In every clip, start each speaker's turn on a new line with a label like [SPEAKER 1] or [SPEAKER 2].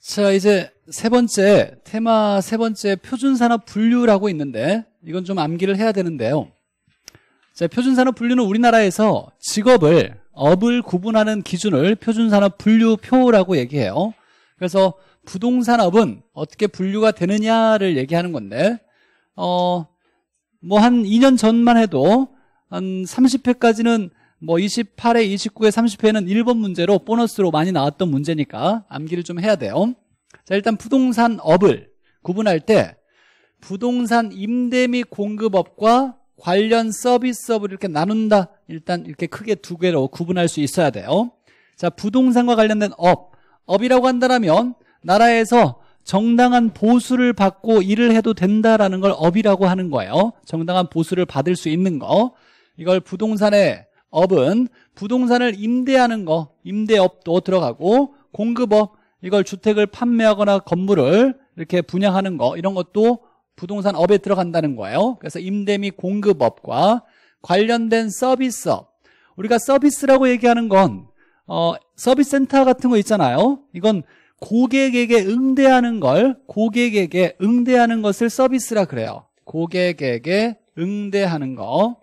[SPEAKER 1] 자, 이제 세 번째, 테마 세 번째 표준산업 분류라고 있는데 이건 좀 암기를 해야 되는데요. 자, 표준산업 분류는 우리나라에서 직업을, 업을 구분하는 기준을 표준산업 분류표라고 얘기해요. 그래서 부동산업은 어떻게 분류가 되느냐를 얘기하는 건데 어, 뭐 한 2년 전만 해도 한 30회까지는 뭐 28회, 29회, 30회는 1번 문제로 보너스로 많이 나왔던 문제니까 암기를 좀 해야 돼요. 자, 일단 부동산업을 구분할 때 부동산 임대 및 공급업과 관련 서비스업을 이렇게 나눈다. 일단 이렇게 크게 두 개로 구분할 수 있어야 돼요. 자, 부동산과 관련된 업. 업이라고 한다면 나라에서 정당한 보수를 받고 일을 해도 된다라는 걸 업이라고 하는 거예요. 정당한 보수를 받을 수 있는 거. 이걸 부동산에 업은 부동산을 임대하는 거 임대업도 들어가고 공급업 이걸 주택을 판매하거나 건물을 이렇게 분양하는 거 이런 것도 부동산 업에 들어간다는 거예요 그래서 임대 및 공급업과 관련된 서비스업 우리가 서비스라고 얘기하는 건 어, 서비스 센터 같은 거 있잖아요 이건 고객에게 응대하는 걸 고객에게 응대하는 것을 서비스라 그래요 고객에게 응대하는 거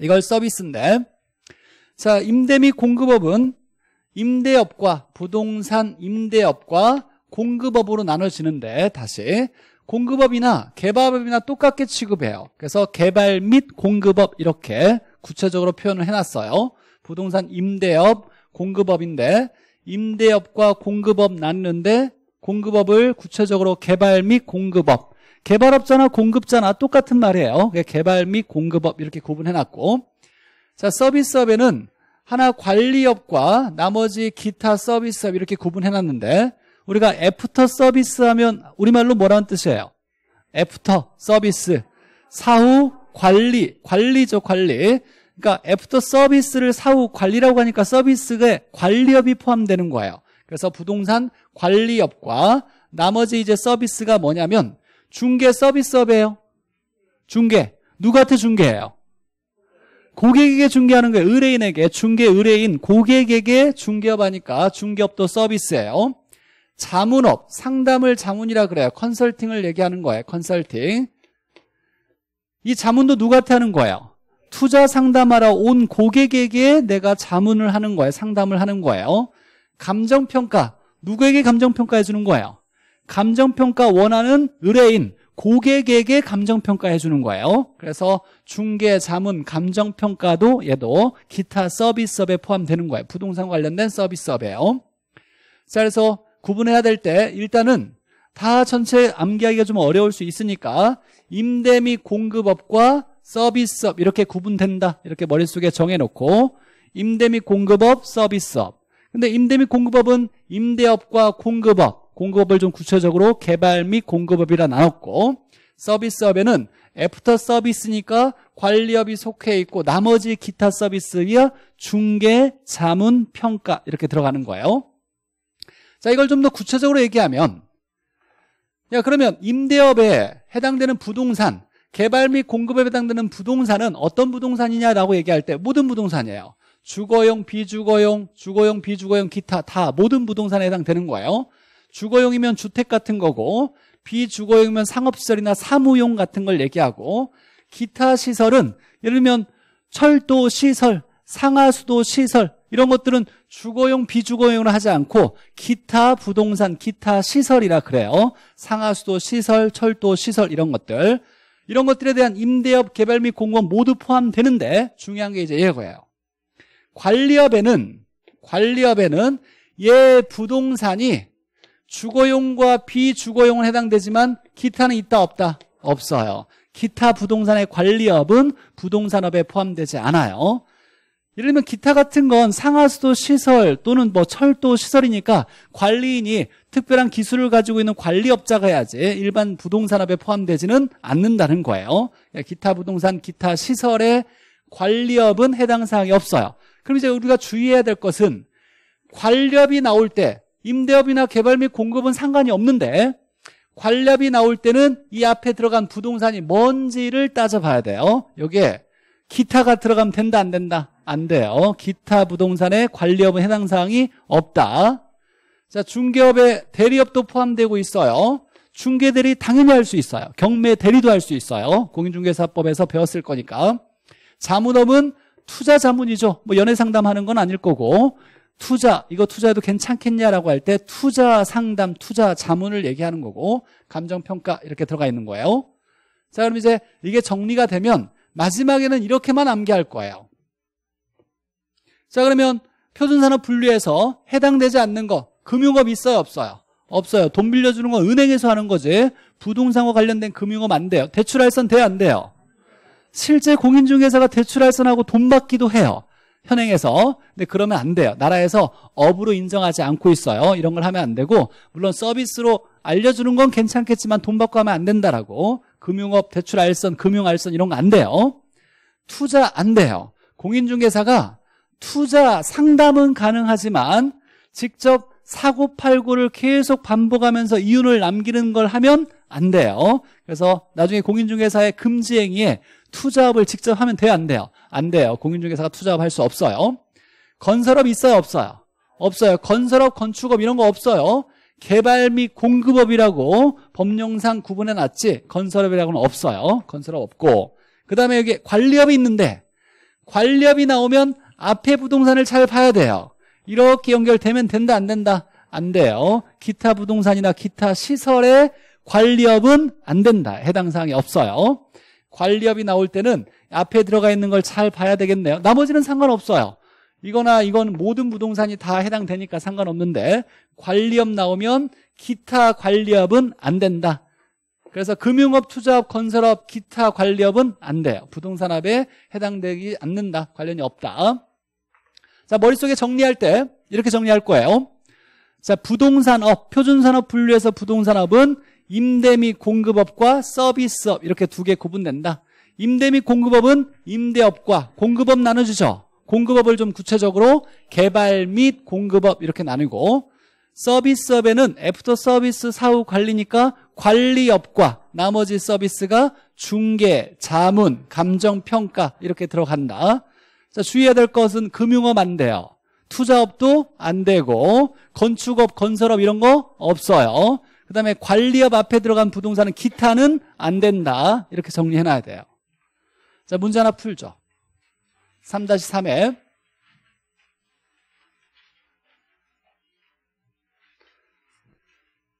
[SPEAKER 1] 이걸 서비스인데 자 임대 및 공급업은 임대업과 부동산 임대업과 공급업으로 나눠지는데 다시 공급업이나 개발업이나 똑같게 취급해요 그래서 개발 및 공급업 이렇게 구체적으로 표현을 해놨어요 부동산 임대업 공급업인데 임대업과 공급업 나는데 공급업을 구체적으로 개발 및 공급업 개발업자나 공급자나 똑같은 말이에요. 그러니까 개발 및 공급업 이렇게 구분해놨고 자 서비스업에는 하나 관리업과 나머지 기타 서비스업 이렇게 구분해놨는데 우리가 애프터 서비스 하면 우리말로 뭐라는 뜻이에요? 애프터 서비스 사후 관리 관리죠 관리 그러니까 애프터 서비스를 사후 관리라고 하니까 서비스에 관리업이 포함되는 거예요 그래서 부동산 관리업과 나머지 이제 서비스가 뭐냐면 중개 서비스업이에요. 중개. 누구한테 중개해요? 고객에게 중개하는 거예요. 의뢰인에게. 중개 의뢰인. 고객에게 중개업 하니까 중개업도 서비스예요. 자문업. 상담을 자문이라 그래요. 컨설팅을 얘기하는 거예요. 컨설팅. 이 자문도 누구한테 하는 거예요? 투자 상담하러 온 고객에게 내가 자문을 하는 거예요. 상담을 하는 거예요. 감정평가. 누구에게 감정평가해 주는 거예요? 감정평가 원하는 의뢰인 고객에게 감정평가 해주는 거예요 그래서 중개, 자문, 감정평가도 얘도 기타 서비스업에 포함되는 거예요 부동산 관련된 서비스업이에요 자 그래서 구분해야 될 때 일단은 다 전체 암기하기가 좀 어려울 수 있으니까 임대 및 공급업과 서비스업 이렇게 구분된다 이렇게 머릿속에 정해놓고 임대 및 공급업, 서비스업 근데 임대 및 공급업은 임대업과 공급업 공급업을 좀 구체적으로 개발 및 공급업이라 나눴고 서비스업에는 애프터 서비스니까 관리업이 속해 있고 나머지 기타 서비스와 중개, 자문, 평가 이렇게 들어가는 거예요. 자 이걸 좀 더 구체적으로 얘기하면 야 그러면 임대업에 해당되는 부동산 개발 및 공급에 해당되는 부동산은 어떤 부동산이냐라고 얘기할 때 모든 부동산이에요. 주거용, 비주거용, 주거용, 비주거용, 기타 다 모든 부동산에 해당되는 거예요. 주거용이면 주택 같은 거고 비주거용이면 상업시설이나 사무용 같은 걸 얘기하고 기타 시설은 예를 들면 철도 시설, 상하수도 시설 이런 것들은 주거용, 비주거용으로 하지 않고 기타 부동산, 기타 시설이라 그래요. 상하수도 시설, 철도 시설 이런 것들 이런 것들에 대한 임대업, 개발 및공무 모두 포함되는데 중요한 게 이제 이거예요. 관리업에는 관리업에는 예 부동산이 주거용과 비주거용은 해당되지만 기타는 있다 없다? 없어요. 기타 부동산의 관리업은 부동산업에 포함되지 않아요. 예를 들면 기타 같은 건 상하수도 시설 또는 뭐 철도 시설이니까 관리인이 특별한 기술을 가지고 있는 관리업자가 해야지 일반 부동산업에 포함되지는 않는다는 거예요. 그러니까 기타 부동산, 기타 시설의 관리업은 해당 사항이 없어요. 그럼 이제 우리가 주의해야 될 것은 관리업이 나올 때 임대업이나 개발 및 공급은 상관이 없는데 관리비 나올 때는 이 앞에 들어간 부동산이 뭔지를 따져봐야 돼요. 여기에 기타가 들어가면 된다 안 된다? 안 돼요. 기타 부동산에 관리업은 해당 사항이 없다. 자, 중개업에 대리업도 포함되고 있어요. 중개대리 당연히 할 수 있어요. 경매 대리도 할 수 있어요. 공인중개사법에서 배웠을 거니까. 자문업은 투자 자문이죠. 뭐 연애 상담하는 건 아닐 거고 투자, 이거 투자해도 괜찮겠냐라고 할 때 투자 상담, 투자 자문을 얘기하는 거고 감정평가 이렇게 들어가 있는 거예요. 자, 그럼 이제 이게 정리가 되면 마지막에는 이렇게만 암기할 거예요. 자, 그러면 표준산업 분류에서 해당되지 않는 거 금융업 있어요, 없어요? 없어요. 돈 빌려주는 건 은행에서 하는 거지 부동산과 관련된 금융업 안 돼요. 대출할선 돼요, 안 돼요? 실제 공인중개사가 대출할선하고 돈 받기도 해요. 현행에서 근데 그러면 안 돼요 나라에서 업으로 인정하지 않고 있어요 이런 걸 하면 안 되고 물론 서비스로 알려주는 건 괜찮겠지만 돈 받고 하면 안 된다라고 금융업 대출 알선 금융 알선 이런 거 안 돼요 투자 안 돼요 공인중개사가 투자 상담은 가능하지만 직접 사고 팔고를 계속 반복하면서 이윤을 남기는 걸 하면 안 돼요. 그래서 나중에 공인중개사의 금지행위에 투자업을 직접 하면 돼요? 안 돼요? 안 돼요. 공인중개사가 투자업 할 수 없어요. 건설업 있어요? 없어요? 없어요. 건설업, 건축업 이런 거 없어요. 개발 및 공급업이라고 법령상 구분해 놨지 건설업이라고는 없어요. 건설업 없고 그 다음에 여기 관리업이 있는데 관리업이 나오면 앞에 부동산을 잘 봐야 돼요. 이렇게 연결되면 된다 안 된다? 안 돼요. 기타 부동산이나 기타 시설에 관리업은 안 된다. 해당 사항이 없어요. 관리업이 나올 때는 앞에 들어가 있는 걸 잘 봐야 되겠네요. 나머지는 상관없어요. 이거나 이건 모든 부동산이 다 해당되니까 상관없는데 관리업 나오면 기타 관리업은 안 된다. 그래서 금융업, 투자업, 건설업, 기타 관리업은 안 돼요. 부동산업에 해당되지 않는다. 관련이 없다. 자, 머릿속에 정리할 때 이렇게 정리할 거예요. 자, 부동산업, 표준산업 분류에서 부동산업은 임대 및 공급업과 서비스업 이렇게 두 개 구분된다. 임대 및 공급업은 임대업과 공급업 나눠주죠. 공급업을 좀 구체적으로 개발 및 공급업 이렇게 나누고 서비스업에는 애프터 서비스 사후 관리니까 관리업과 나머지 서비스가 중개, 자문, 감정평가 이렇게 들어간다. 자, 주의해야 될 것은 금융업 안 돼요. 투자업도 안 되고 건축업, 건설업 이런 거 없어요. 그 다음에 관리업 앞에 들어간 부동산은 기타는 안 된다. 이렇게 정리해놔야 돼요. 자, 문제 하나 풀죠. 3-3에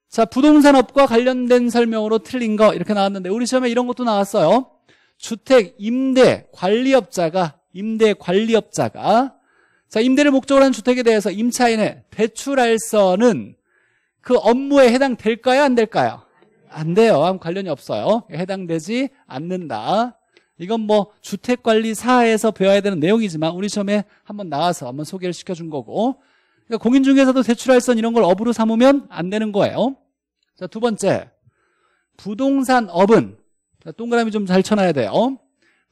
[SPEAKER 1] 자, 부동산업과 관련된 설명으로 틀린 거 이렇게 나왔는데 우리 시험에 이런 것도 나왔어요. 주택 임대 관리업자가 임대 관리업자가 자, 임대를 목적으로 한 주택에 대해서 임차인의 대출알선은 그 업무에 해당될까요? 안 될까요? 안 돼요. 아무 관련이 없어요. 해당되지 않는다. 이건 뭐 주택관리사에서 배워야 되는 내용이지만 우리 시험에 한번 나와서 한번 소개를 시켜준 거고 그러니까 공인중개사도 대출할선 이런 걸 업으로 삼으면 안 되는 거예요. 자, 두 번째. 부동산 업은 자, 동그라미 좀 잘 쳐놔야 돼요.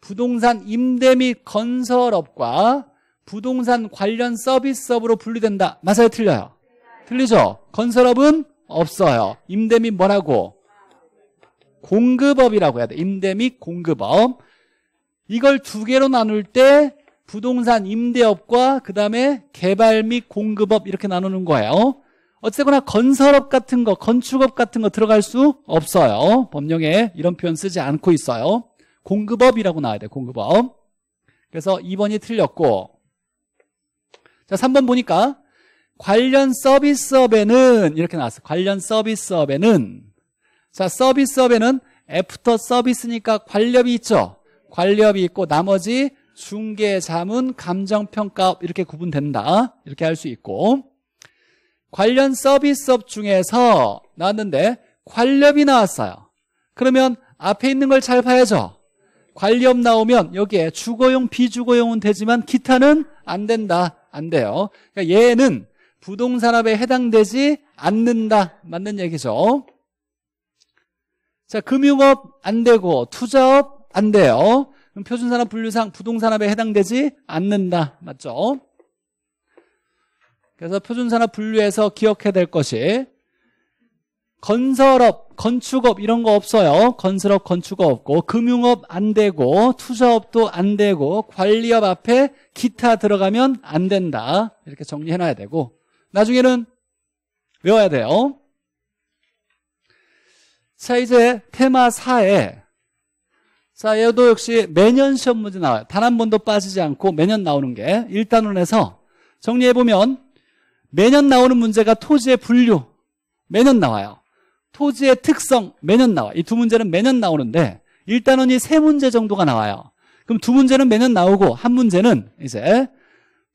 [SPEAKER 1] 부동산 임대 및 건설업과 부동산 관련 서비스업으로 분류된다. 맞아요? 틀려요? 틀리죠? 건설업은 없어요. 임대 및 뭐라고? 공급업이라고 해야 돼. 임대 및 공급업. 이걸 두 개로 나눌 때 부동산 임대업과 그 다음에 개발 및 공급업 이렇게 나누는 거예요. 어쨌거나 건설업 같은 거, 건축업 같은 거 들어갈 수 없어요. 법령에 이런 표현 쓰지 않고 있어요. 공급업이라고 나와야 돼 공급업. 그래서 2번이 틀렸고 자 3번 보니까 관련 서비스업에는 이렇게 나왔어. 관련 서비스업에는 자 서비스업에는 애프터 서비스니까 관련이 있죠. 관련이 있고 나머지 중개, 자문, 감정평가 이렇게 구분된다. 이렇게 할 수 있고 관련 서비스업 중에서 나왔는데 관련이 나왔어요. 그러면 앞에 있는 걸 잘 봐야죠. 관리 나오면 여기에 주거용, 비주거용은 되지만 기타는 안 된다. 안 돼요. 그러니까 얘는 부동산업에 해당되지 않는다. 맞는 얘기죠. 자, 금융업 안 되고 투자업 안 돼요. 그럼 표준산업 분류상 부동산업에 해당되지 않는다. 맞죠? 그래서 표준산업 분류에서 기억해야 될 것이 건설업, 건축업 이런 거 없어요. 건설업, 건축업 없고 금융업 안 되고 투자업도 안 되고 관리업 앞에 기타 들어가면 안 된다. 이렇게 정리해놔야 되고 나중에는 외워야 돼요. 어? 자, 이제 테마 4에 자, 얘도 역시 매년 시험 문제 나와요. 단 한 번도 빠지지 않고 매년 나오는 게 1단원에서 정리해보면 매년 나오는 문제가 토지의 분류 매년 나와요. 토지의 특성 매년 나와. 이 두 문제는 매년 나오는데 1단원이 세 문제 정도가 나와요. 그럼 두 문제는 매년 나오고 한 문제는 이제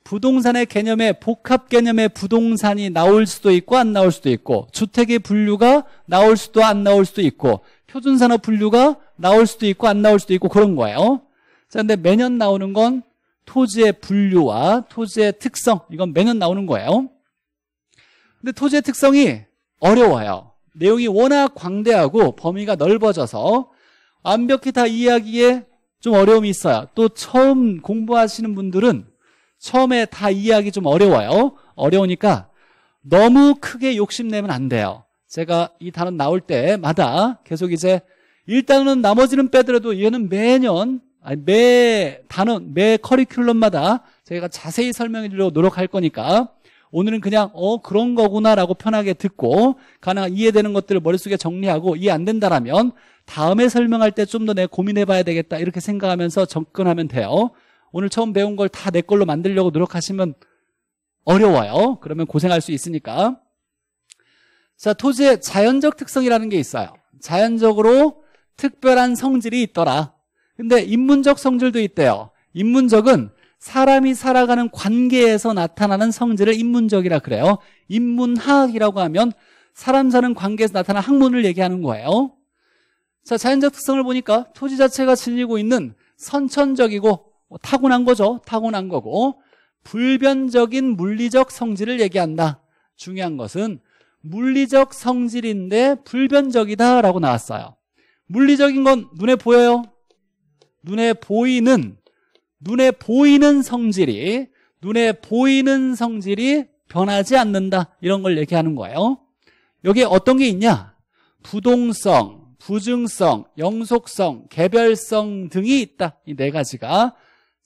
[SPEAKER 1] 부동산의 개념에 복합 개념의 부동산이 나올 수도 있고 안 나올 수도 있고 주택의 분류가 나올 수도 안 나올 수도 있고 표준산업 분류가 나올 수도 있고 안 나올 수도 있고 그런 거예요. 자, 근데 매년 나오는 건 토지의 분류와 토지의 특성 이건 매년 나오는 거예요. 근데 토지의 특성이 어려워요. 내용이 워낙 광대하고 범위가 넓어져서 완벽히 다 이해하기에 좀 어려움이 있어요. 또 처음 공부하시는 분들은 처음에 다 이해하기 좀 어려워요. 어려우니까 너무 크게 욕심내면 안 돼요. 제가 이 단어 나올 때마다 계속 이제 일단은 나머지는 빼더라도 얘는 매년 아니 매 단어 매 커리큘럼마다 저희가 자세히 설명해 드리려고 노력할 거니까 오늘은 그냥 어 그런 거구나라고 편하게 듣고 가능한 이해되는 것들을 머릿속에 정리하고 이해 안 된다라면 다음에 설명할 때 좀 더 내 고민해 봐야 되겠다 이렇게 생각하면서 접근하면 돼요. 오늘 처음 배운 걸 다 내 걸로 만들려고 노력하시면 어려워요. 그러면 고생할 수 있으니까. 자, 토지의 자연적 특성이라는 게 있어요. 자연적으로 특별한 성질이 있더라. 근데 인문적 성질도 있대요. 인문적은 사람이 살아가는 관계에서 나타나는 성질을 인문적이라 그래요. 인문학이라고 하면 사람 사는 관계에서 나타나는 학문을 얘기하는 거예요. 자, 자연적 특성을 보니까 토지 자체가 지니고 있는 선천적이고 뭐 타고난 거죠. 타고난 거고 불변적인 물리적 성질을 얘기한다. 중요한 것은 물리적 성질인데 불변적이다라고 나왔어요. 물리적인 건 눈에 보여요. 눈에 보이는 눈에 보이는 성질이 눈에 보이는 성질이 변하지 않는다 이런 걸 얘기하는 거예요 여기에 어떤 게 있냐 부동성, 부증성, 영속성, 개별성 등이 있다 이 네 가지가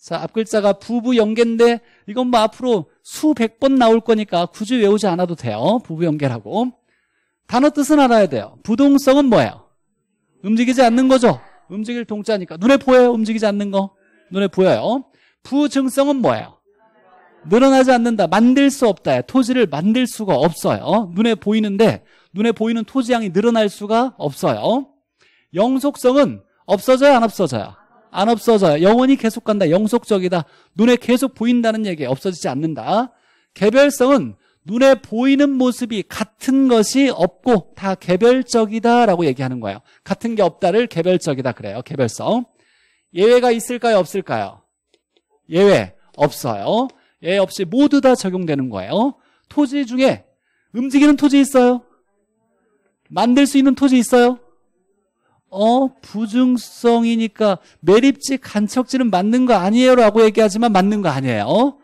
[SPEAKER 1] 자, 앞글자가 부부 연계인데 이건 뭐 앞으로 수백 번 나올 거니까 굳이 외우지 않아도 돼요. 부부 연계라고. 단어 뜻은 알아야 돼요. 부동성은 뭐예요? 움직이지 않는 거죠. 움직일 동자니까. 눈에 보여요? 움직이지 않는 거. 눈에 보여요. 부증성은 뭐예요? 늘어나지 않는다. 만들 수 없다. 토지를 만들 수가 없어요. 눈에 보이는데 눈에 보이는 토지양이 늘어날 수가 없어요. 영속성은 없어져요? 안 없어져요? 안 없어져요. 영원히 계속 간다. 영속적이다. 눈에 계속 보인다는 얘기 없어지지 않는다. 개별성은 눈에 보이는 모습이 같은 것이 없고 다 개별적이다라고 얘기하는 거예요. 같은 게 없다를 개별적이다 그래요. 개별성. 예외가 있을까요? 없을까요? 예외 없어요. 예외 없이 모두 다 적용되는 거예요. 토지 중에 움직이는 토지 있어요? 만들 수 있는 토지 있어요? 어, 부중성이니까 매립지 간척지는 맞는 거 아니에요? 라고 얘기하지만 맞는 거 아니에요. 어?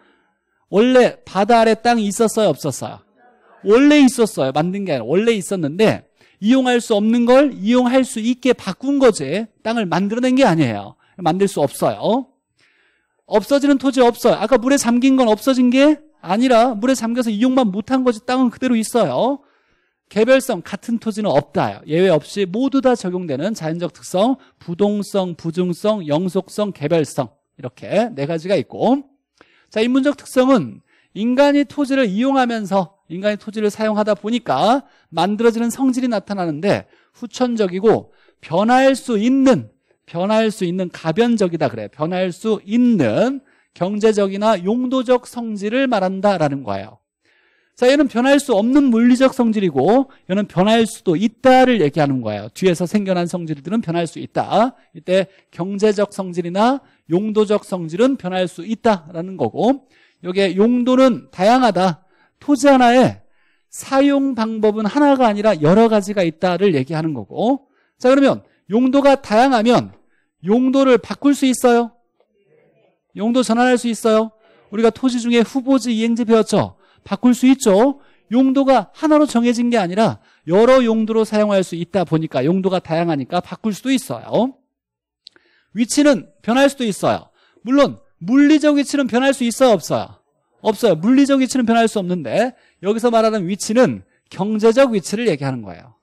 [SPEAKER 1] 원래 바다 아래 땅이 있었어요? 없었어요? 원래 있었어요. 맞는 게 아니라 원래 있었는데 이용할 수 없는 걸 이용할 수 있게 바꾼 거지 땅을 만들어낸 게 아니에요. 만들 수 없어요. 없어지는 토지 없어요. 아까 물에 잠긴 건 없어진 게 아니라 물에 잠겨서 이용만 못한 거지 땅은 그대로 있어요. 개별성 같은 토지는 없다. 예외 없이 모두 다 적용되는 자연적 특성, 부동성, 부중성, 영속성, 개별성 이렇게 네 가지가 있고 자 인문적 특성은 인간이 토지를 이용하면서 인간이 토지를 사용하다 보니까 만들어지는 성질이 나타나는데 후천적이고 변할 수 있는 변할 수 있는 가변적이다 그래 변할 수 있는 경제적이나 용도적 성질을 말한다라는 거예요 자, 얘는 변할 수 없는 물리적 성질이고 얘는 변할 수도 있다를 얘기하는 거예요. 뒤에서 생겨난 성질들은 변할 수 있다. 이때 경제적 성질이나 용도적 성질은 변할 수 있다라는 거고 여기에 용도는 다양하다. 토지 하나에 사용 방법은 하나가 아니라 여러 가지가 있다를 얘기하는 거고 자 그러면 용도가 다양하면 용도를 바꿀 수 있어요? 용도 전환할 수 있어요? 우리가 토지 중에 후보지 이행제 배웠죠? 바꿀 수 있죠. 용도가 하나로 정해진 게 아니라 여러 용도로 사용할 수 있다 보니까 용도가 다양하니까 바꿀 수도 있어요. 위치는 변할 수도 있어요. 물론 물리적 위치는 변할 수 있어요? 없어요? 없어요. 물리적 위치는 변할 수 없는데 여기서 말하는 위치는 경제적 위치를 얘기하는 거예요.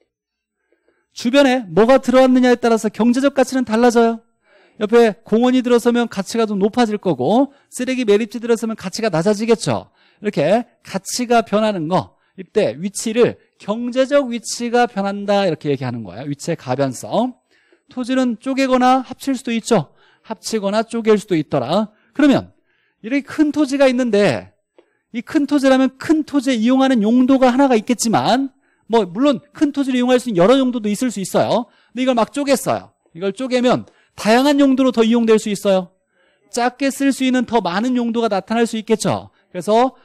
[SPEAKER 1] 주변에 뭐가 들어왔느냐에 따라서 경제적 가치는 달라져요. 옆에 공원이 들어서면 가치가 좀 높아질 거고 쓰레기 매립지 들어서면 가치가 낮아지겠죠. 이렇게 가치가 변하는 거 이때 위치를 경제적 위치가 변한다 이렇게 얘기하는 거예요. 위치의 가변성. 토지는 쪼개거나 합칠 수도 있죠. 합치거나 쪼갤 수도 있더라. 그러면 이렇게 큰 토지가 있는데 이 큰 토지라면 큰 토지에 이용하는 용도가 하나가 있겠지만 뭐 물론 큰 토지를 이용할 수 있는 여러 용도도 있을 수 있어요. 근데 이걸 막 쪼갰어요. 이걸 쪼개면 다양한 용도로 더 이용될 수 있어요. 작게 쓸 수 있는 더 많은 용도가 나타날 수 있겠죠. 그래서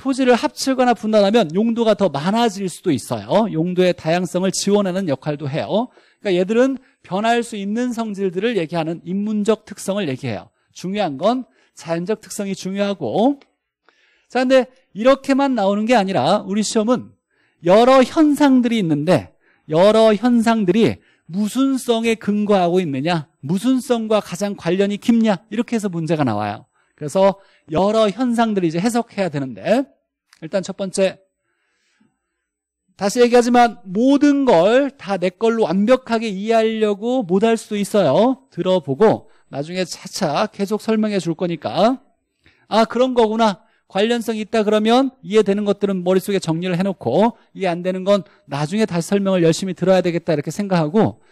[SPEAKER 1] 토지를 합치거나 분단하면 용도가 더 많아질 수도 있어요. 용도의 다양성을 지원하는 역할도 해요. 그러니까 얘들은 변할 수 있는 성질들을 얘기하는 인문적 특성을 얘기해요. 중요한 건 자연적 특성이 중요하고 자 근데 이렇게만 나오는 게 아니라 우리 시험은 여러 현상들이 있는데 여러 현상들이 무슨성에 근거하고 있느냐 무슨성과 가장 관련이 깊냐 이렇게 해서 문제가 나와요 그래서 여러 현상들을 이제 해석해야 되는데 일단 첫 번째 다시 얘기하지만 모든 걸 다 내 걸로 완벽하게 이해하려고 못 할 수도 있어요. 들어보고 나중에 차차 계속 설명해 줄 거니까 아 그런 거구나 관련성이 있다 그러면 이해되는 것들은 머릿속에 정리를 해놓고 이해 안 되는 건 나중에 다시 설명을 열심히 들어야 되겠다 이렇게 생각하고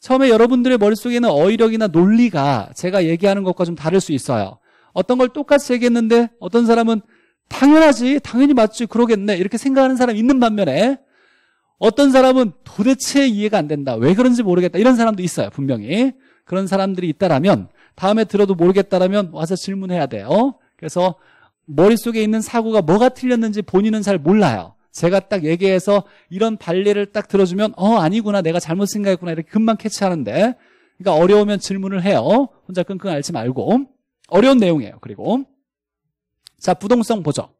[SPEAKER 1] 처음에 여러분들의 머릿속에는 어휘력이나 논리가 제가 얘기하는 것과 좀 다를 수 있어요. 어떤 걸 똑같이 얘기했는데 어떤 사람은 당연하지, 당연히 맞지, 그러겠네. 이렇게 생각하는 사람 있는 반면에 어떤 사람은 도대체 이해가 안 된다. 왜 그런지 모르겠다. 이런 사람도 있어요, 분명히. 그런 사람들이 있다라면 다음에 들어도 모르겠다라면 와서 질문해야 돼요. 그래서 머릿속에 있는 사고가 뭐가 틀렸는지 본인은 잘 몰라요. 제가 딱 얘기해서 이런 발리를 딱 들어주면 어 아니구나 내가 잘못 생각했구나 이렇게 금방 캐치하는데 그러니까 어려우면 질문을 해요 혼자 끙끙 앓지 말고 어려운 내용이에요. 그리고 자 부동성 보죠.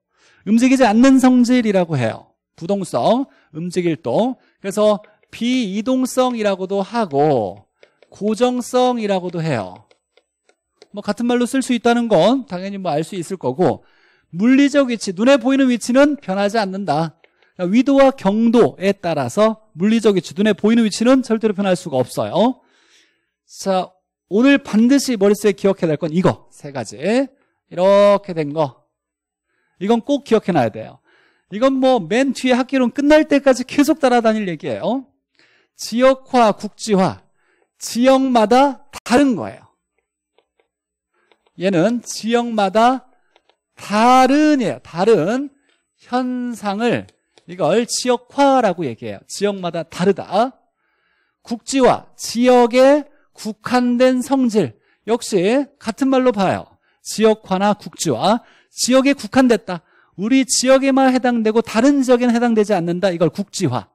[SPEAKER 1] 움직이지 않는 성질이라고 해요. 부동성, 움직일도. 그래서 비이동성이라고도 하고 고정성이라고도 해요. 뭐 같은 말로 쓸 수 있다는 건 당연히 뭐 알 수 있을 거고 물리적 위치, 눈에 보이는 위치는 변하지 않는다. 그러니까 위도와 경도에 따라서 물리적 위치, 눈에 보이는 위치는 절대로 변할 수가 없어요. 자, 오늘 반드시 머릿속에 기억해야 될 건 이거 세 가지 이렇게 된 거 이건 꼭 기억해놔야 돼요 이건 뭐 맨 뒤에 학기론 끝날 때까지 계속 따라다닐 얘기예요 지역화, 국지화 지역마다 다른 거예요 얘는 지역마다 다른이에요 다른 현상을 이걸 지역화라고 얘기해요 지역마다 다르다 국지화, 지역의 국한된 성질 역시 같은 말로 봐요. 지역화나 국지화 지역에 국한됐다. 우리 지역에만 해당되고 다른 지역에는 해당되지 않는다. 이걸 국지화.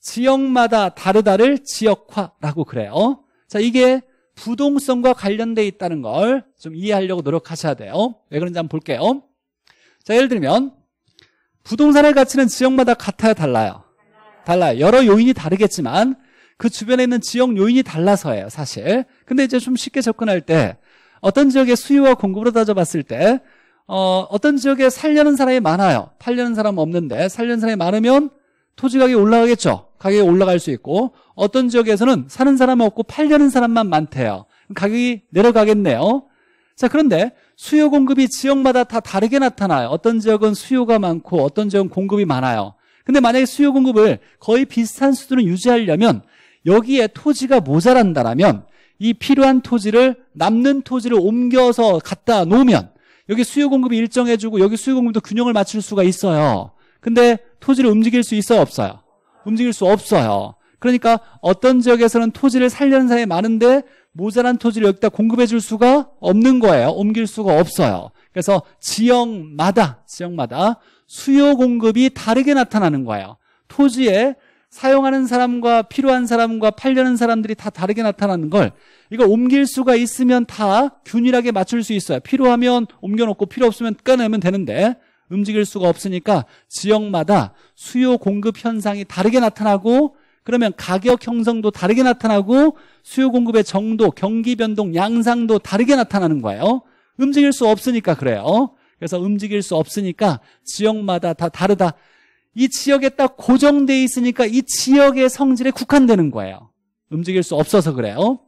[SPEAKER 1] 지역마다 다르다를 지역화라고 그래요. 자, 이게 부동성과 관련돼 있다는 걸 좀 이해하려고 노력하셔야 돼요. 왜 그런지 한번 볼게요. 자, 예를 들면 부동산의 가치는 지역마다 같아야 달라요? 달라요. 여러 요인이 다르겠지만 그 주변에 있는 지역 요인이 달라서예요, 사실. 근데 이제 좀 쉽게 접근할 때 어떤 지역의 수요와 공급으로 따져봤을 때 어, 어떤 지역에 살려는 사람이 많아요. 팔려는 사람 없는데 살려는 사람이 많으면 토지 가격이 올라가겠죠. 가격이 올라갈 수 있고 어떤 지역에서는 사는 사람이 없고 팔려는 사람만 많대요. 가격이 내려가겠네요. 자 그런데 수요 공급이 지역마다 다 다르게 나타나요. 어떤 지역은 수요가 많고 어떤 지역은 공급이 많아요. 근데 만약에 수요 공급을 거의 비슷한 수준을 유지하려면 여기에 토지가 모자란다라면 이 필요한 토지를 남는 토지를 옮겨서 갖다 놓으면 여기 수요 공급이 일정해지고 여기 수요 공급도 균형을 맞출 수가 있어요. 근데 토지를 움직일 수 있어요? 없어요? 움직일 수 없어요. 그러니까 어떤 지역에서는 토지를 살려는 사람이 많은데 모자란 토지를 여기다 공급해 줄 수가 없는 거예요. 옮길 수가 없어요. 그래서 지역마다 지역마다 수요 공급이 다르게 나타나는 거예요. 토지에 사용하는 사람과 필요한 사람과 팔려는 사람들이 다 다르게 나타나는 걸 이거 옮길 수가 있으면 다 균일하게 맞출 수 있어요. 필요하면 옮겨놓고 필요 없으면 꺼내면 되는데 움직일 수가 없으니까 지역마다 수요 공급 현상이 다르게 나타나고 그러면 가격 형성도 다르게 나타나고 수요 공급의 정도, 경기 변동, 양상도 다르게 나타나는 거예요. 움직일 수 없으니까 그래요. 그래서 움직일 수 없으니까 지역마다 다 다르다. 이 지역에 딱 고정돼 있으니까 이 지역의 성질에 국한되는 거예요. 움직일 수 없어서 그래요.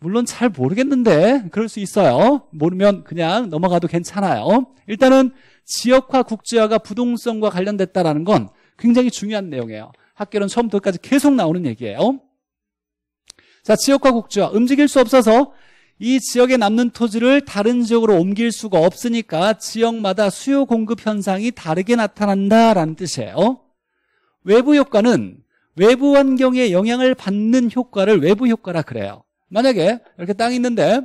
[SPEAKER 1] 물론 잘 모르겠는데 그럴 수 있어요. 모르면 그냥 넘어가도 괜찮아요. 일단은 지역화 국제화가 부동성과 관련됐다라는 건 굉장히 중요한 내용이에요. 학교는 처음부터까지 계속 나오는 얘기예요. 자, 지역화 국제화 움직일 수 없어서 이 지역에 남는 토지를 다른 지역으로 옮길 수가 없으니까 지역마다 수요 공급 현상이 다르게 나타난다라는 뜻이에요. 외부 효과는 외부 환경에 영향을 받는 효과를 외부 효과라 그래요. 만약에 이렇게 땅이 있는데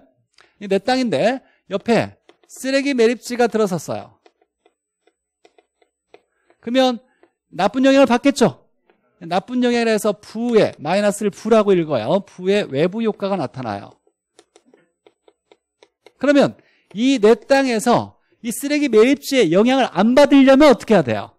[SPEAKER 1] 내 땅인데 옆에 쓰레기 매립지가 들어섰어요. 그러면 나쁜 영향을 받겠죠. 나쁜 영향에라 해서 부의 마이너스를 부라고 읽어요. 부의 외부 효과가 나타나요. 그러면 이 내 땅에서 이 쓰레기 매립지에 영향을 안 받으려면 어떻게 해야 돼요?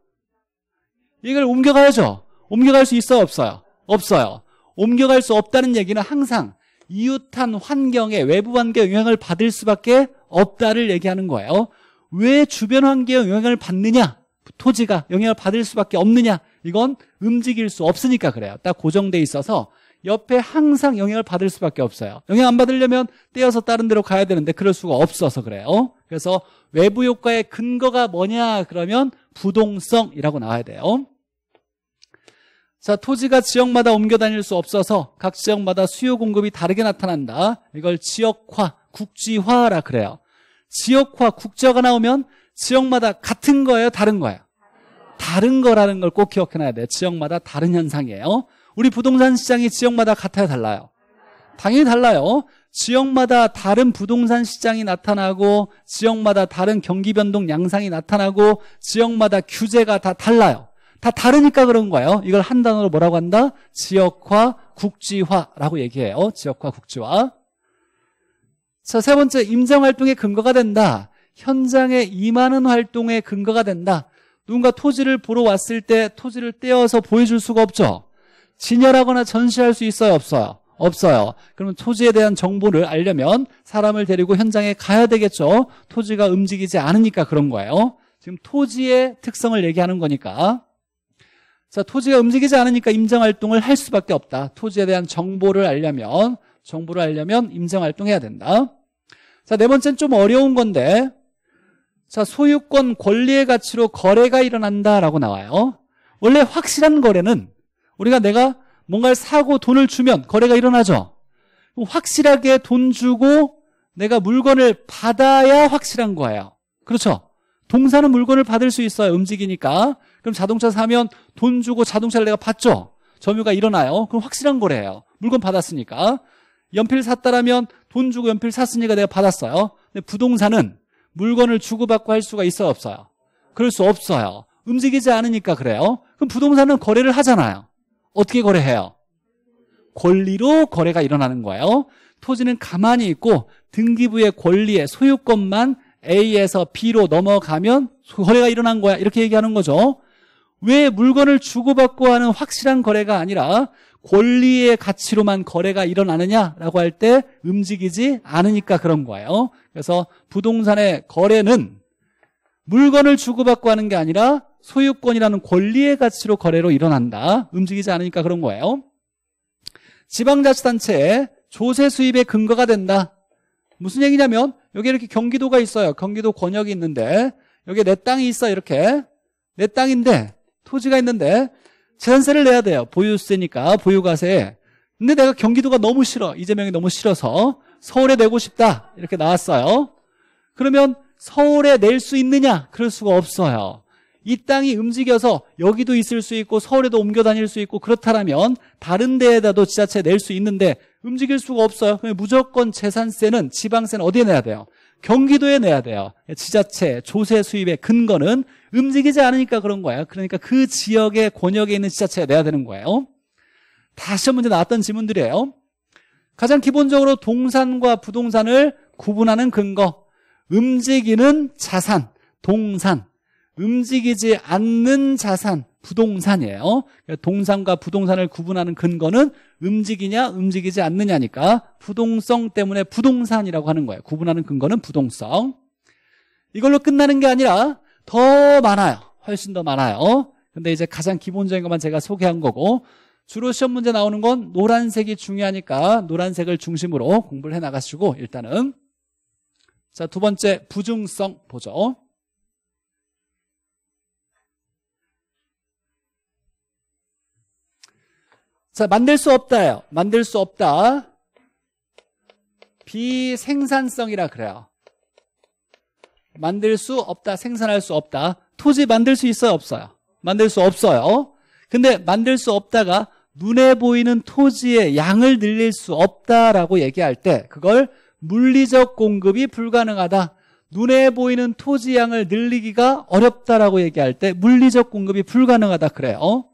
[SPEAKER 1] 이걸 옮겨가야죠. 옮겨갈 수 있어요? 없어요? 없어요. 옮겨갈 수 없다는 얘기는 항상 이웃한 환경에 외부 환경에 영향을 받을 수밖에 없다를 얘기하는 거예요. 왜 주변 환경에 영향을 받느냐? 토지가 영향을 받을 수밖에 없느냐? 이건 움직일 수 없으니까 그래요. 딱 고정돼 있어서 옆에 항상 영향을 받을 수밖에 없어요. 영향 안 받으려면 떼어서 다른 데로 가야 되는데 그럴 수가 없어서 그래요. 그래서 외부 효과의 근거가 뭐냐 그러면 부동성이라고 나와야 돼요. 자, 토지가 지역마다 옮겨 다닐 수 없어서 각 지역마다 수요 공급이 다르게 나타난다. 이걸 지역화, 국지화라 그래요. 지역화, 국지화가 나오면 지역마다 같은 거예요, 다른 거예요? 다른 거라는 걸 꼭 기억해놔야 돼요. 지역마다 다른 현상이에요. 우리 부동산 시장이 지역마다 같아요, 달라요? 당연히 달라요. 지역마다 다른 부동산 시장이 나타나고 지역마다 다른 경기 변동 양상이 나타나고 지역마다 규제가 다 달라요. 다 다르니까 그런 거예요. 이걸 한 단어로 뭐라고 한다? 지역화, 국지화라고 얘기해요. 지역화, 국지화. 자, 세 번째, 임장활동의 근거가 된다. 현장에 임하는 활동의 근거가 된다. 누군가 토지를 보러 왔을 때 토지를 떼어서 보여줄 수가 없죠. 진열하거나 전시할 수 있어요? 없어요? 없어요. 그러면 토지에 대한 정보를 알려면 사람을 데리고 현장에 가야 되겠죠. 토지가 움직이지 않으니까 그런 거예요. 지금 토지의 특성을 얘기하는 거니까. 자, 토지가 움직이지 않으니까 임장활동을 할 수밖에 없다. 토지에 대한 정보를 알려면, 정보를 알려면 임장활동해야 된다. 자, 네 번째는 좀 어려운 건데, 자, 소유권 권리의 가치로 거래가 일어난다라고 나와요. 원래 확실한 거래는 우리가 내가 뭔가를 사고 돈을 주면 거래가 일어나죠. 확실하게 돈 주고 내가 물건을 받아야 확실한 거예요. 그렇죠? 동사는 물건을 받을 수 있어요. 움직이니까. 그럼 자동차 사면 돈 주고 자동차를 내가 받죠. 점유가 일어나요. 그럼 확실한 거래예요. 물건 받았으니까. 연필 샀다라면 돈 주고 연필 샀으니까 내가 받았어요. 근데 부동산은 물건을 주고받고 할 수가 있어요? 없어요? 그럴 수 없어요. 움직이지 않으니까 그래요. 그럼 부동산은 거래를 하잖아요. 어떻게 거래해요? 권리로 거래가 일어나는 거예요. 토지는 가만히 있고 등기부의 권리의 소유권만 A에서 B로 넘어가면 거래가 일어난 거야. 이렇게 얘기하는 거죠. 왜 물건을 주고받고 하는 확실한 거래가 아니라 권리의 가치로만 거래가 일어나느냐라고 할 때 움직이지 않으니까 그런 거예요. 그래서 부동산의 거래는 물건을 주고받고 하는 게 아니라 소유권이라는 권리의 가치로 거래로 일어난다. 움직이지 않으니까 그런 거예요. 지방자치단체의 조세 수입의 근거가 된다. 무슨 얘기냐면 여기 이렇게 경기도가 있어요. 경기도 권역이 있는데 여기 내 땅이 있어 이렇게 내 땅인데 토지가 있는데 재산세를 내야 돼요. 보유세니까 보유과세. 근데 내가 경기도가 너무 싫어. 이재명이 너무 싫어서 서울에 내고 싶다. 이렇게 나왔어요. 그러면 서울에 낼 수 있느냐? 그럴 수가 없어요. 이 땅이 움직여서 여기도 있을 수 있고 서울에도 옮겨 다닐 수 있고 그렇다면 다른 데에다도 지자체 낼 수 있는데 움직일 수가 없어요. 그럼 무조건 재산세는 지방세는 어디에 내야 돼요? 경기도에 내야 돼요. 지자체 조세 수입의 근거는 움직이지 않으니까 그런 거예요. 그러니까 그 지역의 권역에 있는 지자체에 내야 되는 거예요. 다시 한번 나왔던 질문들이에요. 가장 기본적으로 동산과 부동산을 구분하는 근거. 움직이는 자산, 동산. 움직이지 않는 자산, 부동산이에요. 그러니까 동산과 부동산을 구분하는 근거는 움직이냐, 움직이지 않느냐니까 부동성 때문에 부동산이라고 하는 거예요. 구분하는 근거는 부동성. 이걸로 끝나는 게 아니라 더 많아요. 훨씬 더 많아요. 근데 이제 가장 기본적인 것만 제가 소개한 거고 주로 시험 문제 나오는 건 노란색이 중요하니까 노란색을 중심으로 공부를 해나가시고 일단은 자 두 번째 부중성 보죠. 자, 만들 수 없다요. 만들 수 없다. 비생산성이라 그래요. 만들 수 없다. 생산할 수 없다. 토지 만들 수 있어요? 없어요? 만들 수 없어요. 근데 만들 수 없다가 눈에 보이는 토지의 양을 늘릴 수 없다라고 얘기할 때 그걸 물리적 공급이 불가능하다. 눈에 보이는 토지 양을 늘리기가 어렵다라고 얘기할 때 물리적 공급이 불가능하다 그래요.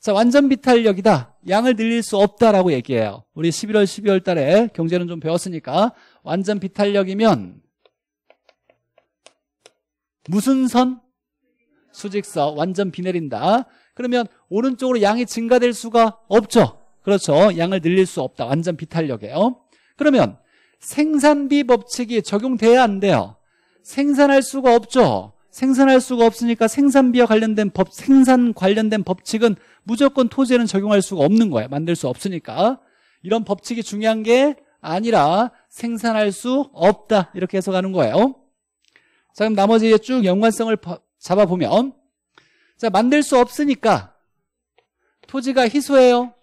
[SPEAKER 1] 자, 완전 비탄력이다 양을 늘릴 수 없다라고 얘기해요. 우리 11월, 12월 달에 경제는 좀 배웠으니까 완전 비탄력이면 무슨 선? 수직선 완전 비 내린다. 그러면 오른쪽으로 양이 증가될 수가 없죠. 그렇죠. 양을 늘릴 수 없다. 완전 비탄력이에요. 그러면 생산비 법칙이 적용돼야 안 돼요. 생산할 수가 없죠. 생산할 수가 없으니까 생산비와 관련된 법, 생산 관련된 법칙은 무조건 토지에는 적용할 수가 없는 거예요. 만들 수 없으니까. 이런 법칙이 중요한 게 아니라 생산할 수 없다. 이렇게 해서 가는 거예요. 자, 그럼 나머지 쭉 연관성을 잡아보면 자, 만들 수 없으니까 토지가 희소해요?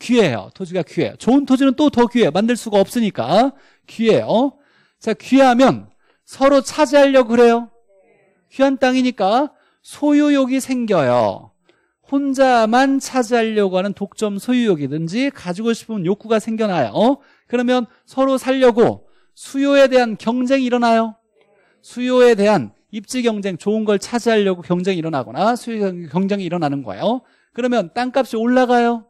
[SPEAKER 1] 귀해요. 토지가 귀해요. 좋은 토지는 또 더 귀해요. 만들 수가 없으니까 귀해요. 자, 귀하면 서로 차지하려고 그래요. 귀한 땅이니까 소유욕이 생겨요. 혼자만 차지하려고 하는 독점 소유욕이든지 가지고 싶은 욕구가 생겨나요. 어? 그러면 서로 살려고 수요에 대한 경쟁이 일어나요. 수요에 대한 입지 경쟁, 좋은 걸 차지하려고 경쟁이 일어나거나 수요 경쟁이 일어나는 거예요. 그러면 땅값이 올라가요.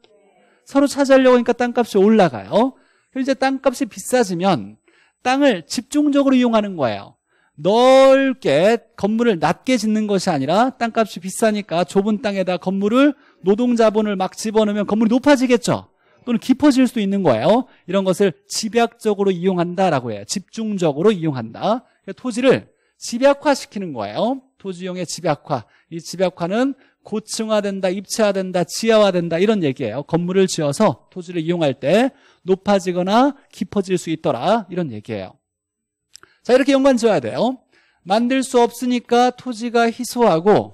[SPEAKER 1] 서로 차지하려고 하니까 땅값이 올라가요. 이제 땅값이 비싸지면 땅을 집중적으로 이용하는 거예요. 넓게 건물을 낮게 짓는 것이 아니라 땅값이 비싸니까 좁은 땅에다 건물을 노동자본을 막 집어넣으면 건물이 높아지겠죠. 또는 깊어질 수도 있는 거예요. 이런 것을 집약적으로 이용한다라고 해요. 집중적으로 이용한다. 토지를 집약화시키는 거예요. 토지용의 집약화. 이 집약화는 고층화된다, 입체화된다, 지하화된다 이런 얘기예요. 건물을 지어서 토지를 이용할 때 높아지거나 깊어질 수 있더라 이런 얘기예요. 자, 이렇게 연관 어야 돼요. 만들 수 없으니까 토지가 희소하고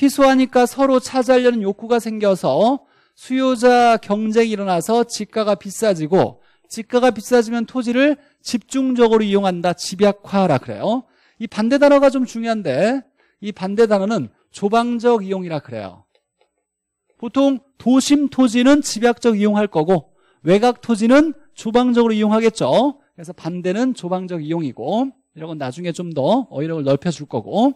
[SPEAKER 1] 희소하니까 서로 찾아려는 욕구가 생겨서 수요자 경쟁이 일어나서 집가가 비싸지고 집가가 비싸지면 토지를 집중적으로 이용한다. 집약화라 그래요. 이 반대 단어가 좀 중요한데 이 반대 단어는 조방적 이용이라 그래요. 보통 도심 토지는 집약적 이용할 거고 외곽 토지는 조방적으로 이용하겠죠. 그래서 반대는 조방적 이용이고 이런 건 나중에 좀 더 어휘력을 넓혀줄 거고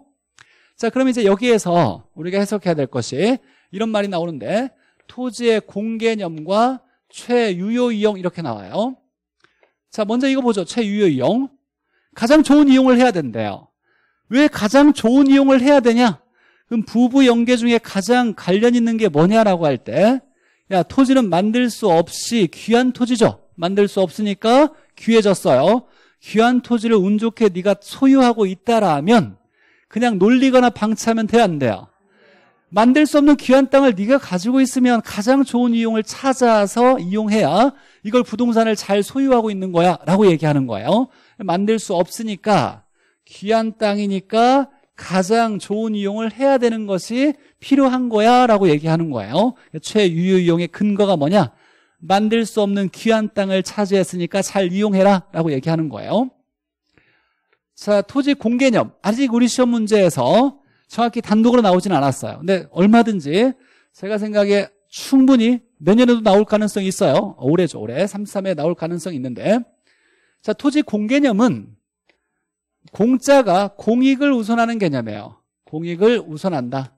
[SPEAKER 1] 자 그럼 이제 여기에서 우리가 해석해야 될 것이 이런 말이 나오는데 토지의 공개념과 최유효 이용 이렇게 나와요 자 먼저 이거 보죠 최유효 이용 가장 좋은 이용을 해야 된대요 왜 가장 좋은 이용을 해야 되냐 그럼 부부 연계 중에 가장 관련 있는 게 뭐냐라고 할때야 토지는 만들 수 없이 귀한 토지죠 만들 수 없으니까 귀해졌어요. 귀한 토지를 운 좋게 네가 소유하고 있다라면 그냥 놀리거나 방치하면 돼 안 돼요? 만들 수 없는 귀한 땅을 네가 가지고 있으면 가장 좋은 이용을 찾아서 이용해야 이걸 부동산을 잘 소유하고 있는 거야 라고 얘기하는 거예요 만들 수 없으니까 귀한 땅이니까 가장 좋은 이용을 해야 되는 것이 필요한 거야 라고 얘기하는 거예요 최유효 이용의 근거가 뭐냐 만들 수 없는 귀한 땅을 차지했으니까 잘 이용해라 라고 얘기하는 거예요 자 토지 공개념 아직 우리 시험 문제에서 정확히 단독으로 나오진 않았어요 근데 얼마든지 제가 생각에 충분히 내년에도 나올 가능성이 있어요 올해죠 올해 33에 나올 가능성이 있는데 자 토지 공개념은 공짜가 공익을 우선하는 개념이에요 공익을 우선한다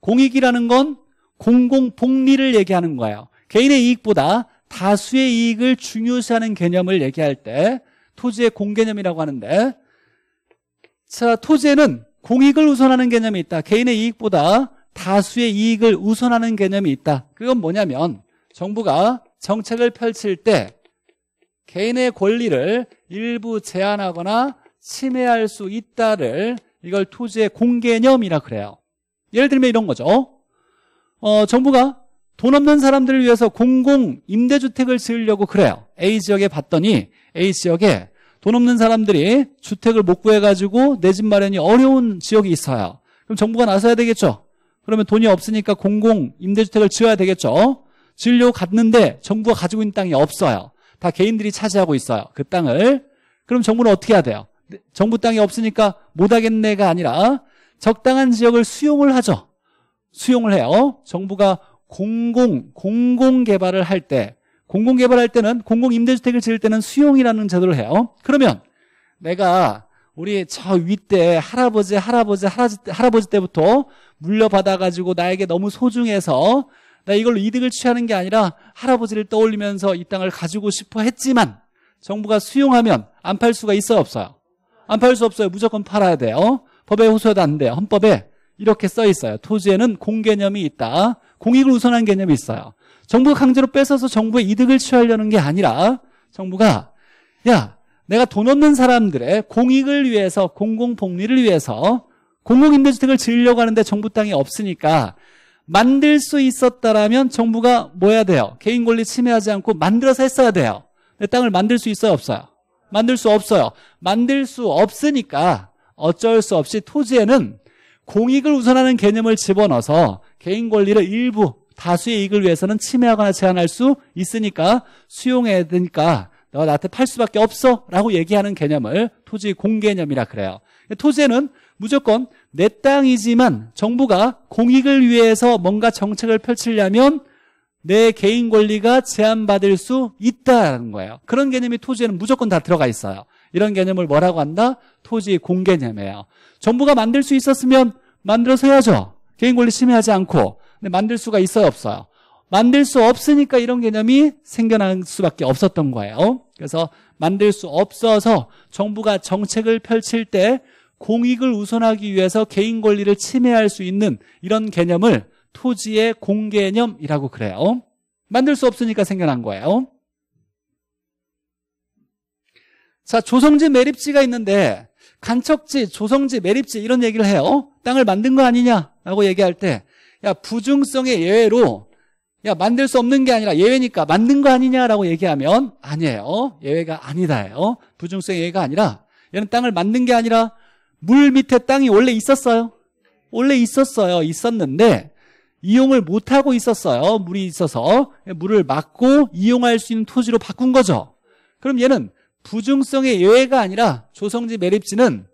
[SPEAKER 1] 공익이라는 건 공공 복리를 얘기하는 거예요. 개인의 이익보다 다수의 이익을 중요시하는 개념을 얘기할 때 토지의 공개념이라고 하는데 자, 토지에는 공익을 우선하는 개념이 있다. 개인의 이익보다 다수의 이익을 우선하는 개념이 있다. 그건 뭐냐면 정부가 정책을 펼칠 때 개인의 권리를 일부 제한하거나 침해할 수 있다를 이걸 토지의 공개념이라 그래요. 예를 들면 이런 거죠. 어, 정부가 돈 없는 사람들을 위해서 공공 임대주택을 지으려고 그래요. A 지역에 봤더니 A 지역에 돈 없는 사람들이 주택을 못 구해가지고 내 집 마련이 어려운 지역이 있어요. 그럼 정부가 나서야 되겠죠. 그러면 돈이 없으니까 공공 임대주택을 지어야 되겠죠. 지으려고 갔는데 정부가 가지고 있는 땅이 없어요. 다 개인들이 차지하고 있어요. 그 땅을. 그럼 정부는 어떻게 해야 돼요? 네, 정부 땅이 없으니까 못하겠네가 아니라 적당한 지역을 수용을 하죠. 수용을 해요. 어? 정부가 공공, 공공개발을 할 때, 공공개발할 때는, 공공임대주택을 지을 때는 수용이라는 제도를 해요. 그러면 내가 우리 저 윗대 할아버지, 할아버지, 할아버지, 할아버지 때부터 물려받아가지고 나에게 너무 소중해서 나 이걸로 이득을 취하는 게 아니라 할아버지를 떠올리면서 이 땅을 가지고 싶어 했지만 정부가 수용하면 안 팔 수가 있어요, 없어요? 안 팔 수 없어요. 무조건 팔아야 돼요. 법에 호소해도 안 돼요. 헌법에. 이렇게 써 있어요. 토지에는 공개념이 있다. 공익을 우선한 개념이 있어요. 정부가 강제로 뺏어서 정부의 이득을 취하려는 게 아니라 정부가 야 내가 돈 없는 사람들의 공익을 위해서 공공복리를 위해서 공공임대주택을 지으려고 하는데 정부 땅이 없으니까 만들 수 있었다라면 정부가 뭐 해야 돼요? 개인 권리 침해하지 않고 만들어서 했어야 돼요. 내 땅을 만들 수 있어요? 없어요? 만들 수 없어요. 만들 수 없으니까 어쩔 수 없이 토지에는 공익을 우선하는 개념을 집어넣어서 개인 권리를 일부 다수의 이익을 위해서는 침해하거나 제한할 수 있으니까 수용해야 되니까 너가 나한테 팔 수밖에 없어 라고 얘기하는 개념을 토지 공개념이라 그래요 토지에는 무조건 내 땅이지만 정부가 공익을 위해서 뭔가 정책을 펼치려면 내 개인 권리가 제한받을 수 있다는 거예요 그런 개념이 토지에는 무조건 다 들어가 있어요 이런 개념을 뭐라고 한다? 토지 공개념이에요. 정부가 만들 수 있었으면 만들어서 해야죠. 개인 권리 침해하지 않고. 근데 만들 수가 있어요, 없어요? 만들 수 없으니까 이런 개념이 생겨날 수밖에 없었던 거예요. 그래서 만들 수 없어서 정부가 정책을 펼칠 때 공익을 우선하기 위해서 개인 권리를 침해할 수 있는 이런 개념을 토지의 공개념이라고 그래요. 만들 수 없으니까 생겨난 거예요. 자, 조성지 매립지가 있는데 간척지, 조성지, 매립지 이런 얘기를 해요. 어? 땅을 만든 거 아니냐라고 얘기할 때 야, 부중성의 예외로 야, 만들 수 없는 게 아니라 예외니까 만든 거 아니냐라고 얘기하면 아니에요. 예외가 아니다예요. 부중성의 예외가 아니라 얘는 땅을 만든 게 아니라 물 밑에 땅이 원래 있었어요. 원래 있었어요. 있었는데 이용을 못하고 있었어요. 물이 있어서 물을 막고 이용할 수 있는 토지로 바꾼 거죠. 그럼 얘는 부중성의 예외가 아니라 조성지 매립지는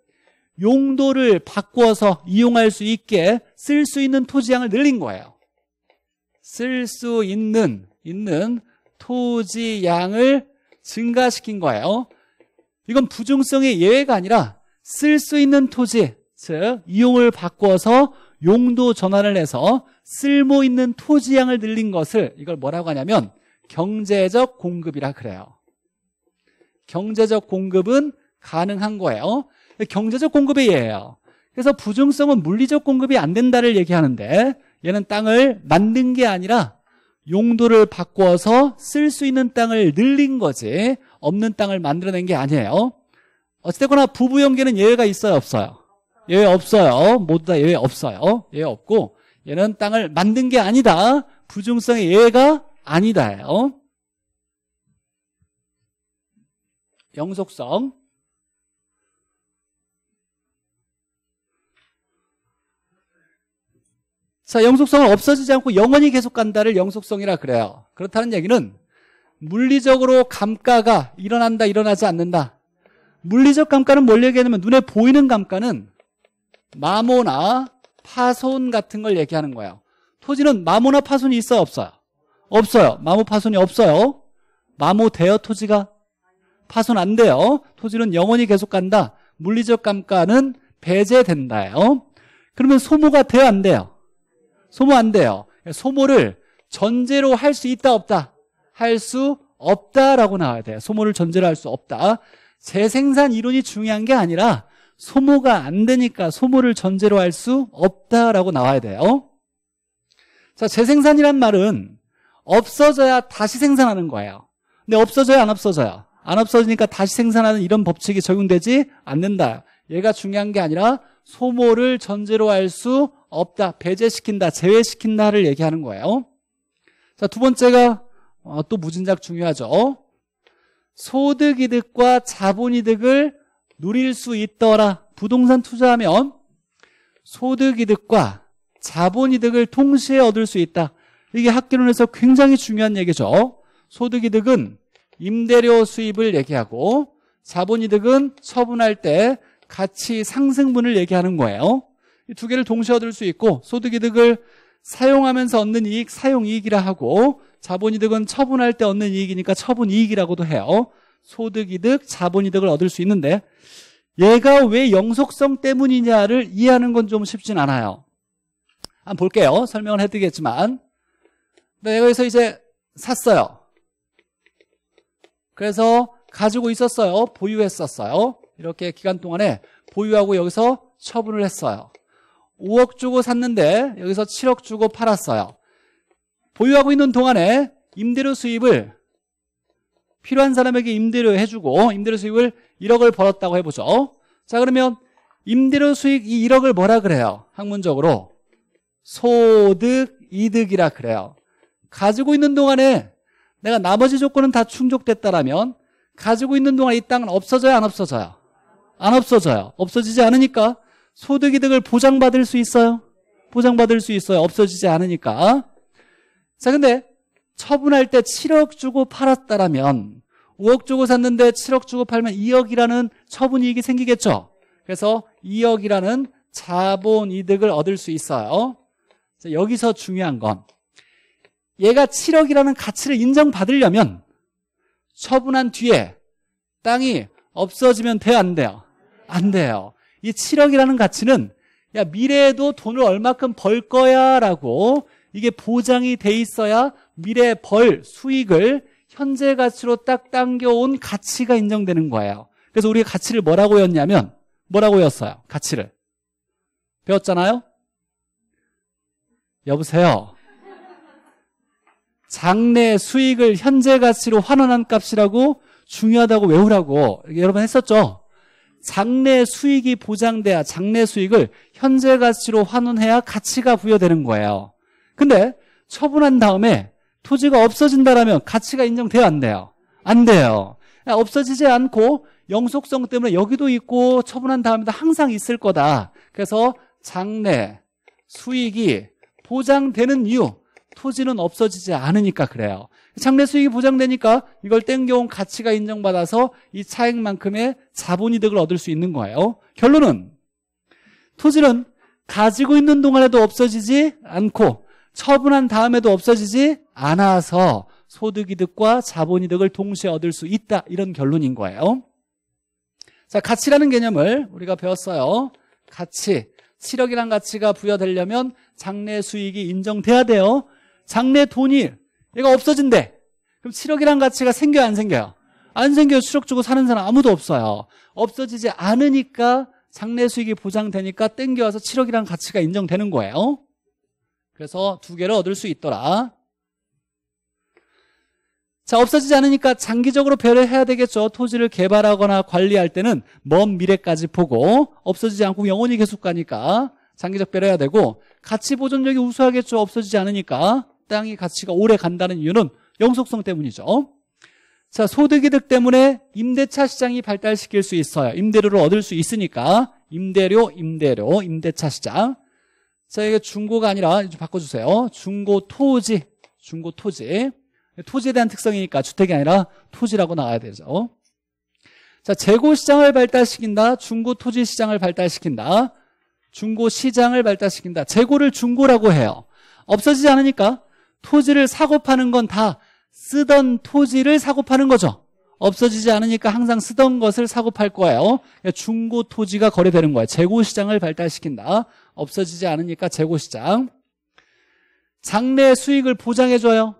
[SPEAKER 1] 용도를 바꿔서 이용할 수 있게 쓸 수 있는 토지양을 늘린 거예요. 쓸 수 있는 있는 토지양을 증가시킨 거예요. 이건 부중성의 예외가 아니라 쓸 수 있는 토지, 즉 이용을 바꿔서 용도 전환을 해서 쓸모 있는 토지양을 늘린 것을 이걸 뭐라고 하냐면 경제적 공급이라 그래요. 경제적 공급은 가능한 거예요. 어? 경제적 공급이예요 그래서 부중성은 물리적 공급이 안 된다를 얘기하는데 얘는 땅을 만든 게 아니라 용도를 바꿔서 쓸 수 있는 땅을 늘린 거지 없는 땅을 만들어낸 게 아니에요. 어찌됐거나 부부연계는 예외가 있어요 없어요? 예외 없어요. 모두 다 예외 없어요. 예외 없고 얘는 땅을 만든 게 아니다. 부중성의 예외가 아니다예요. 영속성 자, 영속성은 없어지지 않고 영원히 계속 간다를 영속성이라 그래요. 그렇다는 얘기는 물리적으로 감가가 일어난다, 일어나지 않는다. 물리적 감가는 뭘 얘기하냐면 눈에 보이는 감가는 마모나 파손 같은 걸 얘기하는 거예요. 토지는 마모나 파손이 있어요, 없어요? 없어요. 마모 파손이 없어요. 마모 대여 토지가 파손 안 돼요. 토지는 영원히 계속 간다. 물리적 감가는 배제된다요. 그러면 소모가 돼요, 안 돼요? 소모 안 돼요. 소모를 전제로 할 수 있다, 없다? 할 수 없다라고 나와야 돼요. 소모를 전제로 할 수 없다. 재생산 이론이 중요한 게 아니라 소모가 안 되니까 소모를 전제로 할 수 없다라고 나와야 돼요. 자, 재생산이란 말은 없어져야 다시 생산하는 거예요. 근데 없어져요, 안 없어져요? 안 없어지니까 다시 생산하는 이런 법칙이 적용되지 않는다. 얘가 중요한 게 아니라 소모를 전제로 할 수 없다. 배제시킨다. 제외시킨다를 얘기하는 거예요. 자, 두 번째가 어, 또 무진작 중요하죠. 소득이득과 자본이득을 누릴 수 있더라. 부동산 투자하면 소득이득과 자본이득을 동시에 얻을 수 있다. 이게 학기론에서 굉장히 중요한 얘기죠. 소득이득은 임대료 수입을 얘기하고 자본이득은 처분할 때 가치 상승분을 얘기하는 거예요. 이 두 개를 동시에 얻을 수 있고 소득이득을 사용하면서 얻는 이익 사용이익이라 하고 자본이득은 처분할 때 얻는 이익이니까 처분이익이라고도 해요. 소득이득, 자본이득을 얻을 수 있는데 얘가 왜 영속성 때문이냐를 이해하는 건 좀 쉽진 않아요. 한번 볼게요. 설명을 해드리겠지만 내가 네, 여기서 이제 샀어요. 그래서 가지고 있었어요. 보유했었어요. 이렇게 기간 동안에 보유하고 여기서 처분을 했어요. 5억 주고 샀는데 여기서 7억 주고 팔았어요. 보유하고 있는 동안에 임대료 수입을 필요한 사람에게 임대료 해주고 임대료 수입을 1억을 벌었다고 해보죠. 자 그러면 임대료 수익 이 1억을 뭐라 그래요? 학문적으로 소득 이득이라 그래요. 가지고 있는 동안에 내가 나머지 조건은 다 충족됐다라면 가지고 있는 동안 이 땅은 없어져요 안 없어져요? 안 없어져요. 없어지지 않으니까 소득이득을 보장받을 수 있어요. 보장받을 수 있어요. 없어지지 않으니까. 자, 근데 처분할 때 7억 주고 팔았다라면 5억 주고 샀는데 7억 주고 팔면 2억이라는 처분이익이 생기겠죠. 그래서 2억이라는 자본이득을 얻을 수 있어요. 자, 여기서 중요한 건 얘가 7억이라는 가치를 인정받으려면 처분한 뒤에 땅이 없어지면 돼요? 안 돼요? 안 돼요. 이 7억이라는 가치는 야 미래에도 돈을 얼마큼 벌 거야 라고 이게 보장이 돼 있어야 미래 벌 수익을 현재 가치로 딱 당겨온 가치가 인정되는 거예요. 그래서 우리가 가치를 뭐라고 했냐면 뭐라고 했어요 가치를. 배웠잖아요? 여보세요? 장래 수익을 현재 가치로 환원한 값이라고 중요하다고 외우라고 여러분 했었죠? 장래 수익이 보장돼야 장래 수익을 현재 가치로 환원해야 가치가 부여되는 거예요. 근데 처분한 다음에 토지가 없어진다라면 가치가 인정돼요, 안 돼요? 안 돼요. 없어지지 않고 영속성 때문에 여기도 있고 처분한 다음에도 항상 있을 거다. 그래서 장래 수익이 보장되는 이유 토지는 없어지지 않으니까 그래요. 장래 수익이 보장되니까 이걸 땡겨온 가치가 인정받아서 이 차액만큼의 자본이득을 얻을 수 있는 거예요. 결론은 토지는 가지고 있는 동안에도 없어지지 않고 처분한 다음에도 없어지지 않아서 소득이득과 자본이득을 동시에 얻을 수 있다 이런 결론인 거예요 자 가치라는 개념을 우리가 배웠어요 가치, 7억이란 가치가 부여되려면 장래 수익이 인정돼야 돼요 장래 돈이 얘가 없어진대. 그럼 7억이란 가치가 생겨요, 안 생겨요? 안 생겨요. 수억 주고 사는 사람 아무도 없어요. 없어지지 않으니까 장래 수익이 보장되니까 땡겨와서 7억이란 가치가 인정되는 거예요. 어? 그래서 두 개를 얻을 수 있더라. 자, 없어지지 않으니까 장기적으로 배려 해야 되겠죠. 토지를 개발하거나 관리할 때는 먼 미래까지 보고 없어지지 않고 영원히 계속 가니까 장기적 배려 해야 되고 가치 보존력이 우수하겠죠. 없어지지 않으니까. 땅의 가치가 오래 간다는 이유는 영속성 때문이죠. 자, 소득이득 때문에 임대차 시장이 발달시킬 수 있어요. 임대료를 얻을 수 있으니까 임대료, 임대료, 임대차 시장. 자, 이게 중고가 아니라 좀 바꿔주세요. 중고 토지, 중고 토지. 토지에 대한 특성이니까 주택이 아니라 토지라고 나와야 되죠. 자, 재고 시장을 발달시킨다. 중고 토지 시장을 발달시킨다. 중고 시장을 발달시킨다. 재고를 중고라고 해요. 없어지지 않으니까 토지를 사고 파는 건 다 쓰던 토지를 사고 파는 거죠. 없어지지 않으니까 항상 쓰던 것을 사고 팔 거예요. 그러니까 중고 토지가 거래되는 거예요. 재고시장을 발달시킨다. 없어지지 않으니까 재고시장. 장래 수익을 보장해줘요.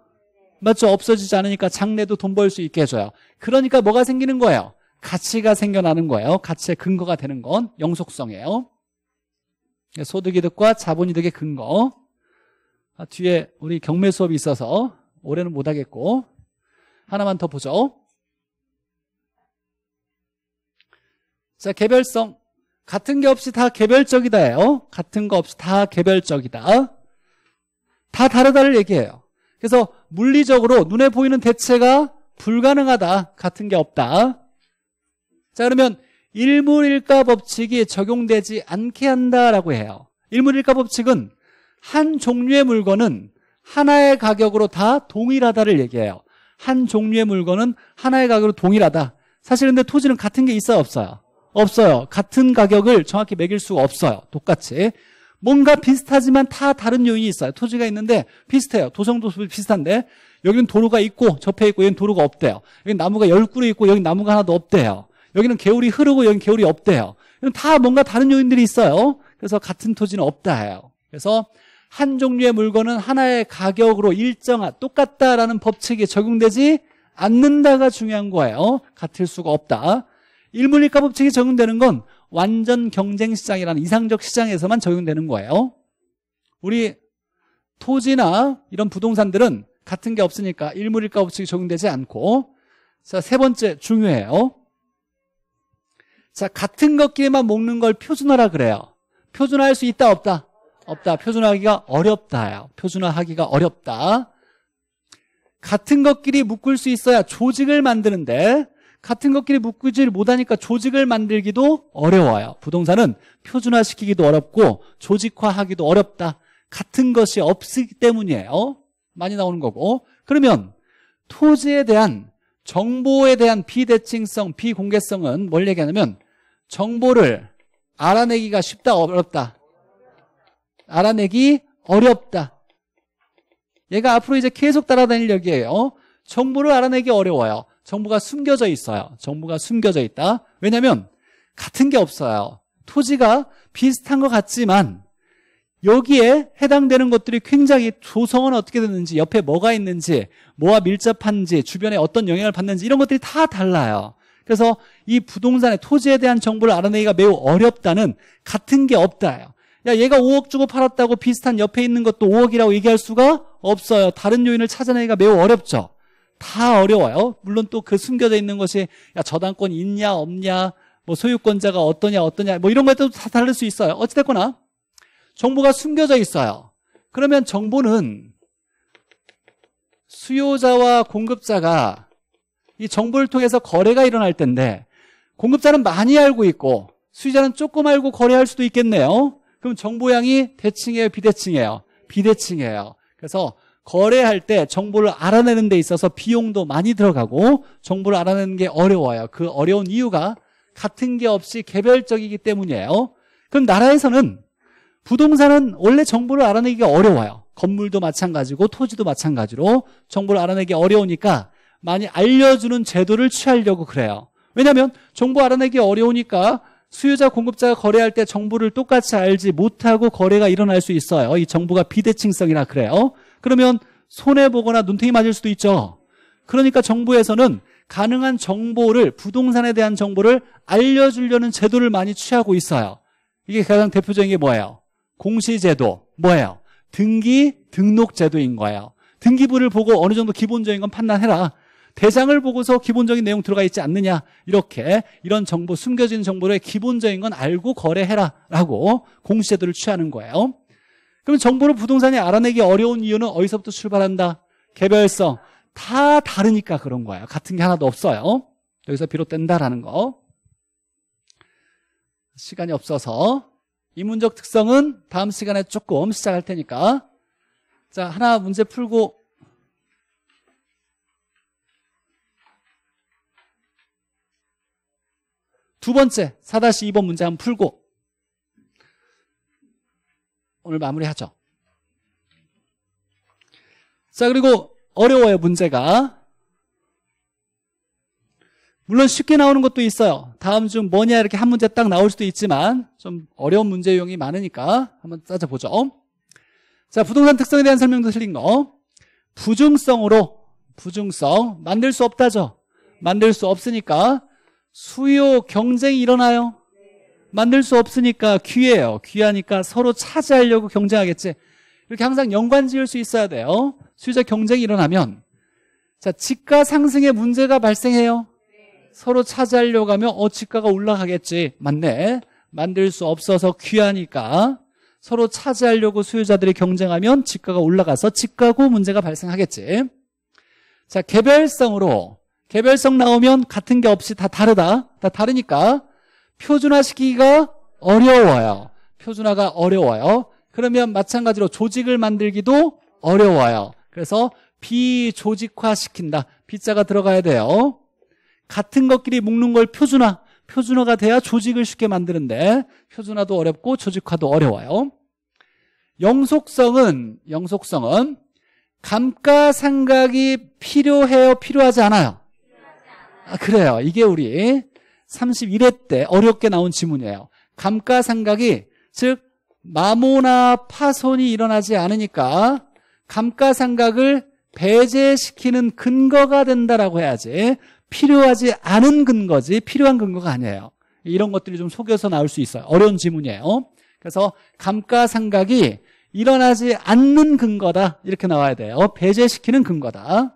[SPEAKER 1] 맞죠? 없어지지 않으니까 장래도 돈 벌 수 있게 해줘요. 그러니까 뭐가 생기는 거예요? 가치가 생겨나는 거예요. 가치의 근거가 되는 건 영속성이에요. 소득이득과 자본이득의 근거. 아, 뒤에 우리 경매 수업이 있어서 올해는 못하겠고 하나만 더 보죠. 자 개별성 같은 게 없이 다 개별적이다예요. 같은 거 없이 다 개별적이다. 다 다르다를 얘기해요. 그래서 물리적으로 눈에 보이는 대체가 불가능하다. 같은 게 없다. 자 그러면 일물일가 법칙이 적용되지 않게 한다라고 해요. 일물일가 법칙은 한 종류의 물건은 하나의 가격으로 다 동일하다를 얘기해요. 한 종류의 물건은 하나의 가격으로 동일하다. 사실 근데 토지는 같은 게 있어요, 없어요? 없어요. 같은 가격을 정확히 매길 수가 없어요. 똑같이. 뭔가 비슷하지만 다 다른 요인이 있어요. 토지가 있는데 비슷해요. 도성도숲이 비슷한데 여기는 도로가 있고 접해 있고 여기는 도로가 없대요. 여기 나무가 열 그루 있고 여기 나무가 하나도 없대요. 여기는 개울이 흐르고 여기는 개울이 없대요. 다 뭔가 다른 요인들이 있어요. 그래서 같은 토지는 없다 해요. 그래서 한 종류의 물건은 하나의 가격으로 일정한 똑같다라는 법칙이 적용되지 않는다가 중요한 거예요. 같을 수가 없다. 일물리가 법칙이 적용되는 건 완전 경쟁 시장이라는 이상적 시장에서만 적용되는 거예요. 우리 토지나 이런 부동산들은 같은 게 없으니까 일물일가 법칙이 적용되지 않고 자, 세 번째 중요해요. 자, 같은 것끼리만 먹는 걸 표준화라 그래요. 표준화할 수 있다 없다? 없다. 표준화하기가 어렵다. 표준화하기가 어렵다. 같은 것끼리 묶을 수 있어야 조직을 만드는데 같은 것끼리 묶지 를 못하니까 조직을 만들기도 어려워요. 부동산은 표준화시키기도 어렵고 조직화하기도 어렵다. 같은 것이 없기 때문이에요. 많이 나오는 거고. 그러면 토지에 대한 정보에 대한 비대칭성, 비공개성은 뭘 얘기하냐면 정보를 알아내기가 쉽다, 어렵다. 알아내기 어렵다. 얘가 앞으로 이제 계속 따라다닐 역이에요 어? 정보를 알아내기 어려워요. 정보가 숨겨져 있어요. 정보가 숨겨져 있다. 왜냐하면 같은 게 없어요. 토지가 비슷한 것 같지만 여기에 해당되는 것들이 굉장히 조성은 어떻게 됐는지 옆에 뭐가 있는지 뭐와 밀접한지 주변에 어떤 영향을 받는지 이런 것들이 다 달라요. 그래서 이 부동산의 토지에 대한 정보를 알아내기가 매우 어렵다는 같은 게 없다요. 야 얘가 5억 주고 팔았다고 비슷한 옆에 있는 것도 5억이라고 얘기할 수가 없어요. 다른 요인을 찾아내기가 매우 어렵죠. 다 어려워요. 물론 또 그 숨겨져 있는 것이 야 저당권 있냐 없냐 뭐 소유권자가 어떠냐 어떠냐 뭐 이런 것도 다 다를 수 있어요. 어찌됐거나 정보가 숨겨져 있어요. 그러면 정보는 수요자와 공급자가 이 정보를 통해서 거래가 일어날 텐데 공급자는 많이 알고 있고 수요자는 조금 알고 거래할 수도 있겠네요. 그럼 정보양이 대칭이에요? 비대칭이에요? 비대칭이에요. 그래서 거래할 때 정보를 알아내는 데 있어서 비용도 많이 들어가고 정보를 알아내는 게 어려워요. 그 어려운 이유가 같은 게 없이 개별적이기 때문이에요. 그럼 나라에서는 부동산은 원래 정보를 알아내기가 어려워요. 건물도 마찬가지고 토지도 마찬가지로 정보를 알아내기 어려우니까 많이 알려주는 제도를 취하려고 그래요. 왜냐하면 정보 알아내기 어려우니까 수요자 공급자가 거래할 때 정보를 똑같이 알지 못하고 거래가 일어날 수 있어요. 이 정보가 비대칭성이라 그래요. 그러면 손해보거나 눈탱이 맞을 수도 있죠. 그러니까 정부에서는 가능한 정보를 부동산에 대한 정보를 알려주려는 제도를 많이 취하고 있어요. 이게 가장 대표적인 게 뭐예요? 공시제도 뭐예요? 등기 등록 제도인 거예요. 등기부를 보고 어느 정도 기본적인 건 판단해라. 대상을 보고서 기본적인 내용 들어가 있지 않느냐 이렇게 이런 정보 숨겨진 정보를 기본적인 건 알고 거래해라 라고 공시제도를 취하는 거예요 그럼 정보를 부동산이 알아내기 어려운 이유는 어디서부터 출발한다 개별성 다 다르니까 그런 거예요 같은 게 하나도 없어요 여기서 비롯된다라는 거 시간이 없어서 이문적 특성은 다음 시간에 조금 시작할 테니까 자 하나 문제 풀고 두 번째 4-2번 문제 한번 풀고 오늘 마무리하죠. 자 그리고 어려워요 문제가 물론 쉽게 나오는 것도 있어요. 다음 중 뭐냐 이렇게 한 문제 딱 나올 수도 있지만 좀 어려운 문제 유형이 많으니까 한번 따져보죠. 자 부동산 특성에 대한 설명도 틀린 거 부중성으로 부중성 만들 수 없다죠. 만들 수 없으니까 수요 경쟁이 일어나요? 만들 수 없으니까 귀해요. 귀하니까 서로 차지하려고 경쟁하겠지. 이렇게 항상 연관 지을 수 있어야 돼요. 수요자 경쟁이 일어나면 자 집가 상승에 문제가 발생해요. 서로 차지하려고 하면 어 집가가 올라가겠지. 맞네. 만들 수 없어서 귀하니까 서로 차지하려고 수요자들이 경쟁하면 집가가 올라가서 집가고 문제가 발생하겠지. 자 개별성으로 개별성 나오면 같은 게 없이 다 다르다. 다 다르니까 표준화시키기가 어려워요. 표준화가 어려워요. 그러면 마찬가지로 조직을 만들기도 어려워요. 그래서 비조직화 시킨다. 비자가 들어가야 돼요. 같은 것끼리 묶는 걸 표준화. 표준화가 돼야 조직을 쉽게 만드는데 표준화도 어렵고 조직화도 어려워요. 영속성은 영속성은 감가상각이 필요해요, 필요하지 않아요? 아, 그래요. 이게 우리 31회 때 어렵게 나온 지문이에요. 감가상각이 즉 마모나 파손이 일어나지 않으니까 감가상각을 배제시키는 근거가 된다라고 해야지 필요하지 않은 근거지 필요한 근거가 아니에요. 이런 것들이 좀 속여서 나올 수 있어요. 어려운 지문이에요. 그래서 감가상각이 일어나지 않는 근거다 이렇게 나와야 돼요. 배제시키는 근거다.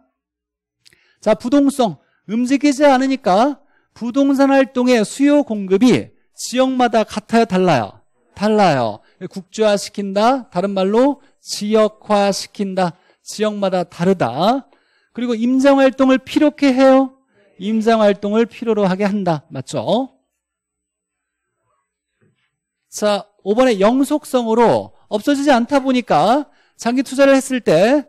[SPEAKER 1] 자 부동성 움직이지 않으니까 부동산 활동의 수요 공급이 지역마다 같아요, 달라요? 달라요. 국제화 시킨다. 다른 말로 지역화 시킨다. 지역마다 다르다. 그리고 임장 활동을 필요케 해요. 임장 활동을 필요로 하게 한다. 맞죠? 자, 5번에 영속성으로 없어지지 않다 보니까 장기 투자를 했을 때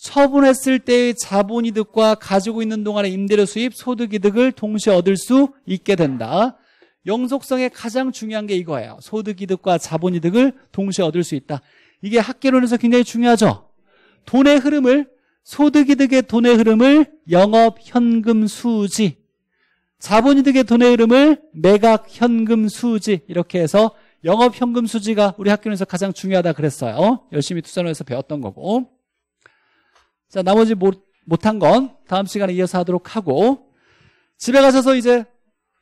[SPEAKER 1] 처분했을 때의 자본이득과 가지고 있는 동안의 임대료 수입, 소득이득을 동시에 얻을 수 있게 된다. 영속성의 가장 중요한 게 이거예요. 소득이득과 자본이득을 동시에 얻을 수 있다. 이게 학계론에서 굉장히 중요하죠. 돈의 흐름을 소득이득의 돈의 흐름을 영업 현금 수지 자본이득의 돈의 흐름을 매각 현금 수지 이렇게 해서 영업 현금 수지가 우리 학교에서 가장 중요하다 그랬어요. 열심히 투자를 해서 배웠던 거고. 자, 나머지 못, 한건 다음 시간에 이어서 하도록 하고, 집에 가셔서 이제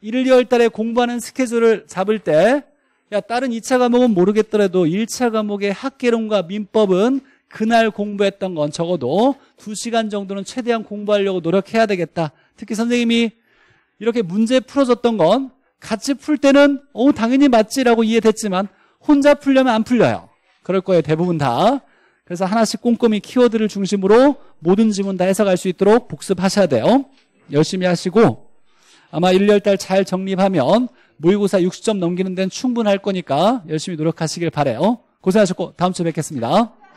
[SPEAKER 1] 1일, 2월 달에 공부하는 스케줄을 잡을 때, 야, 다른 2차 과목은 모르겠더라도 1차 과목의 학계론과 민법은 그날 공부했던 건 적어도 2시간 정도는 최대한 공부하려고 노력해야 되겠다. 특히 선생님이 이렇게 문제 풀어줬던 건 같이 풀 때는, 어, 당연히 맞지라고 이해됐지만, 혼자 풀려면 안 풀려요. 그럴 거예요, 대부분 다. 그래서 하나씩 꼼꼼히 키워드를 중심으로 모든 지문 다 해석할 수 있도록 복습하셔야 돼요. 열심히 하시고 아마 1, 2월달 잘 정립하면 모의고사 60점 넘기는 데는 충분할 거니까 열심히 노력하시길 바래요. 고생하셨고 다음 주에 뵙겠습니다.